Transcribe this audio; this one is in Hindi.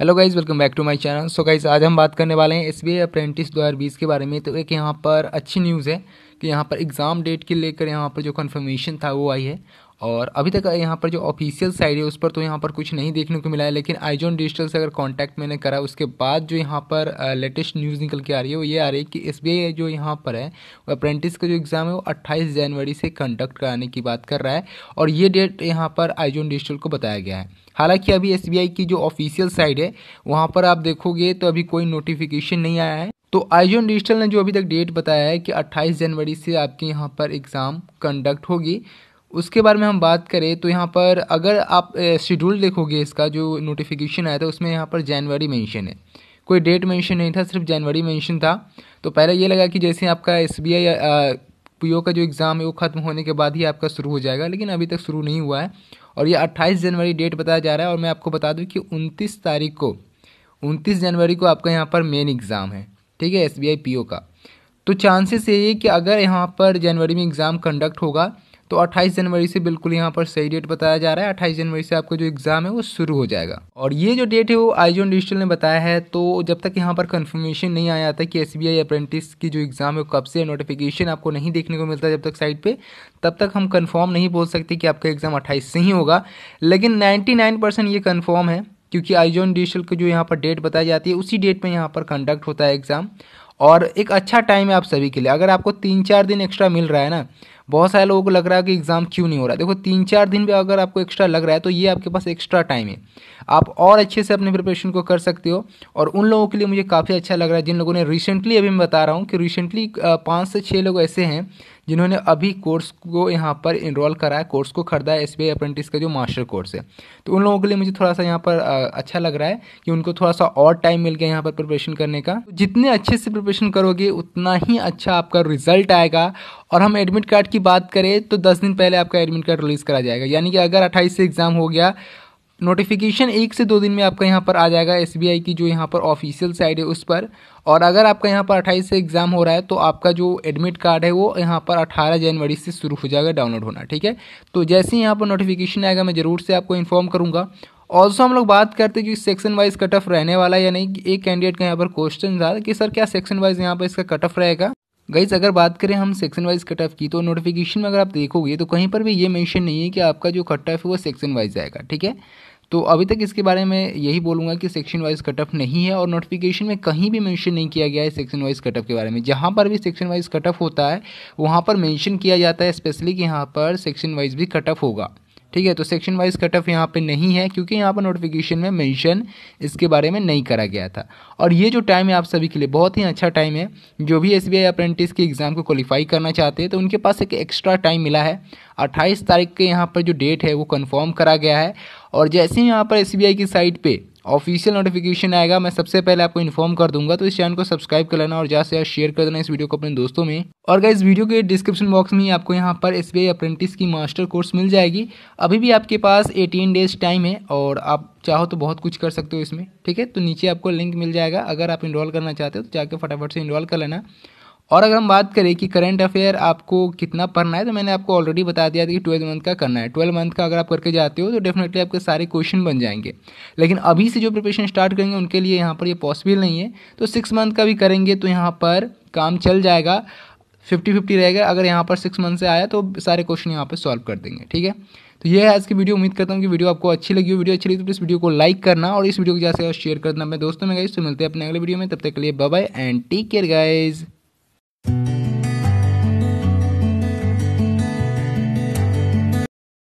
hello guys welcome back to my channel so guys आज हम बात करने वाले हैं एस बी अप्रेंटिस 2020 के बारे में तो एक यहाँ पर अच्छी न्यूज़ है कि यहाँ पर एग्ज़ाम डेट के लेकर यहाँ पर जो कन्फर्मेशन था वो आई है और अभी तक यहाँ पर जो ऑफिशियल साइड है उस पर तो यहाँ पर कुछ नहीं देखने को मिला है लेकिन आइजॉन डिजिटल से अगर कांटेक्ट मैंने करा उसके बाद जो यहाँ पर लेटेस्ट न्यूज़ निकल के आ रही है वो ये आ रही है कि एस जो यहाँ पर है वो अप्रेंटिस का जो एग्ज़ाम है वो 28 जनवरी से कंडक्ट कराने की बात कर रहा है और ये डेट यहाँ पर आईजोन डिजिटल को बताया गया है हालांकि अभी एस की जो ऑफिशियल साइड है वहाँ पर आप देखोगे तो अभी कोई नोटिफिकेशन नहीं आया है तो आयोजन डिजिटल ने जो अभी तक डेट बताया है कि 28 जनवरी से आपके यहाँ पर एग्ज़ाम कंडक्ट होगी उसके बारे में हम बात करें तो यहाँ पर अगर आप शेड्यूल देखोगे इसका जो नोटिफिकेशन आया था उसमें यहाँ पर जनवरी मेंशन है कोई डेट मेंशन नहीं था सिर्फ जनवरी मेंशन था तो पहले ये लगा कि जैसे आपका एस बी पीओ का जो एग्ज़ाम है वो ख़त्म होने के बाद ही आपका शुरू हो जाएगा लेकिन अभी तक शुरू नहीं हुआ है और ये 28 जनवरी डेट बताया जा रहा है और मैं आपको बता दूं कि 29 तारीख को 29 जनवरी को आपका यहाँ पर मेन एग्ज़ाम है ठीक है S B I P O का तो चांसेस यही है कि अगर यहाँ पर जनवरी में एग्ज़ाम कंडक्ट होगा तो 28 जनवरी से बिल्कुल यहाँ पर सही डेट बताया जा रहा है 28 जनवरी से आपका जो एग्ज़ाम है वो शुरू हो जाएगा और ये जो डेट है वो आईजोन डिजिटल ने बताया है तो जब तक यहाँ पर कंफर्मेशन नहीं आया था कि एस बी आई अप्रेंटिस की जो एग्ज़ाम है कब से नोटिफिकेशन आपको नहीं देखने को मिलता जब तक साइट पर तब तक हम कन्फर्म नहीं बोल सकते कि आपका एग्ज़ाम अट्ठाईस से ही होगा लेकिन नाइन्टी ये कन्फर्म है क्योंकि आइजोन डिजिटल का जो यहाँ पर डेट बताई जाती है उसी डेट में यहाँ पर कंडक्ट होता है एग्ज़ाम और एक अच्छा टाइम है आप सभी के लिए अगर आपको तीन चार दिन एक्स्ट्रा मिल रहा है ना बहुत सारे लोगों को लग रहा है कि एग्ज़ाम क्यों नहीं हो रहा है देखो तीन चार दिन भी अगर आपको एक्स्ट्रा लग रहा है तो ये आपके पास एक्स्ट्रा टाइम है आप और अच्छे से अपने प्रिपरेशन को कर सकते हो और उन लोगों के लिए मुझे काफ़ी अच्छा लग रहा है जिन लोगों ने रिसेंटली अभी मैं बता रहा हूँ कि रिसेंटली पाँच से छः लोग ऐसे हैं जिन्होंने अभी कोर्स को यहाँ पर इनरोल करा है कोर्स को खरीदा है एस बी अप्रेंटिस का जो मास्टर कोर्स है तो उन लोगों के लिए मुझे थोड़ा सा यहाँ पर अच्छा लग रहा है कि उनको थोड़ा सा और टाइम मिल गया यहाँ पर प्रिपरेशन करने का तो जितने अच्छे से प्रिपरेशन करोगे उतना ही अच्छा आपका रिजल्ट आएगा और हम एडमिट कार्ड की बात करें तो दस दिन पहले आपका एडमिट कार्ड रिलीज़ करा जाएगा यानी कि अगर अट्ठाईस से एग्ज़ाम हो गया नोटिफिकेशन एक से दो दिन में आपका यहाँ पर आ जाएगा एस की जो यहाँ पर ऑफिशियल साइड है उस पर और अगर आपका यहाँ पर अट्ठाईस से एग्ज़ाम हो रहा है तो आपका जो एडमिट कार्ड है वो यहाँ पर अट्ठारह जनवरी से शुरू हो जाएगा डाउनलोड होना ठीक है तो जैसे ही यहाँ पर नोटिफिकेशन आएगा मैं ज़रूर से आपको इन्फॉर्म करूँगा ऑल्सो हम लोग बात करते हैं कि सेक्शन वाइज कट ऑफ रहने वाला है या नहीं एक कैंडिडेट का यहाँ पर क्वेश्चन था कि सर क्या सेक्शन वाइज यहाँ पर इसका कट ऑफ रहेगा गाइज अगर बात करें हम सेक्शन वाइज कट ऑफ की तो नोटिफिकेशन में अगर आप देखोगे तो कहीं पर भी ये मेंशन नहीं है कि आपका जो कट ऑफ है वो सेक्शन वाइज आएगा ठीक है तो अभी तक इसके बारे में यही बोलूँगा कि सेक्शन वाइज कट ऑफ नहीं है और नोटिफिकेशन में कहीं भी मेंशन नहीं किया गया है सेक्शन वाइज कट ऑफ के बारे में जहाँ पर भी सेक्शन वाइज कट ऑफ होता है वहाँ पर मेंशन किया जाता है स्पेशली कि यहाँ पर सेक्शन वाइज भी कट ऑफ होगा ठीक है तो सेक्शन वाइज कट ऑफ यहाँ पे नहीं है क्योंकि यहाँ पर नोटिफिकेशन में मेंशन इसके बारे में नहीं करा गया था और ये जो टाइम है आप सभी के लिए बहुत ही अच्छा टाइम है जो भी एस बी अप्रेंटिस के एग्ज़ाम को क्वालिफाई करना चाहते हैं तो उनके पास एक एक्स्ट्रा टाइम मिला है अट्ठाईस तारीख के यहाँ पर जो डेट है वो कन्फर्म करा गया है और जैसे ही यहाँ पर एस की साइट पर ऑफिशियल नोटिफिकेशन आएगा मैं सबसे पहले आपको इन्फॉर्म कर दूंगा तो इस चैनल को सब्सक्राइब कर लेना और ज़्यादा से ज़्यादा शेयर कर देना इस वीडियो को अपने दोस्तों में और इस वीडियो के डिस्क्रिप्शन बॉक्स में आपको यहाँ पर एस बी अप्रेंटिस की मास्टर कोर्स मिल जाएगी अभी भी आपके पास एटीन डेज टाइम है और आप चाहो तो बहुत कुछ कर सकते हो इसमें ठीक है तो नीचे आपको लिंक मिल जाएगा अगर आप इनरोल करना चाहते हो तो जाकर फटाफट से इनरोल कर लेना और अगर हम बात करें कि करंट अफेयर आपको कितना पढ़ना है तो मैंने आपको ऑलरेडी बता दिया था कि ट्वेल्थ मंथ का करना है ट्वेल्थ मंथ का अगर आप करके जाते हो तो डेफिनेटली आपके सारे क्वेश्चन बन जाएंगे लेकिन अभी से जो प्रिपरेशन स्टार्ट करेंगे उनके लिए यहाँ पर ये यह पॉसिबल नहीं है तो सिक्स मंथ का भी करेंगे तो यहाँ पर काम चल जाएगा फिफ्टी फिफ्टी रहेगा अगर यहाँ पर सिक्स मंथ से आया तो सारे क्वेश्चन यहाँ पर सॉल्व कर देंगे ठीक है तो ये है आज की वीडियो उम्मीद करता हूँ कि वीडियो आपको अच्छी लगी हो वीडियो अच्छी लगी तो प्लीज़ वीडियो को लाइक करना और इस वीडियो को जैसे शेयर करना मैं दोस्तों में गाइज तो मिलते हैं अपने अगले वीडियो में तब तक के लिए bye and take care guys